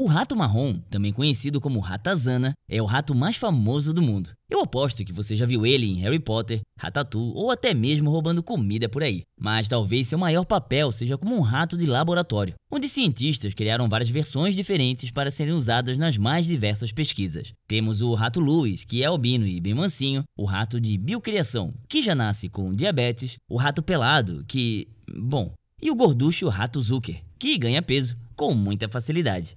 O rato marrom, também conhecido como ratazana, é o rato mais famoso do mundo. Eu aposto que você já viu ele em Harry Potter, Ratatouille ou até mesmo roubando comida por aí. Mas talvez seu maior papel seja como um rato de laboratório, onde cientistas criaram várias versões diferentes para serem usadas nas mais diversas pesquisas. Temos o rato Louis, que é albino e bem mansinho, o rato de biocriação, que já nasce com diabetes, o rato pelado, que, bom, e o gorducho rato Zucker, que ganha peso com muita facilidade.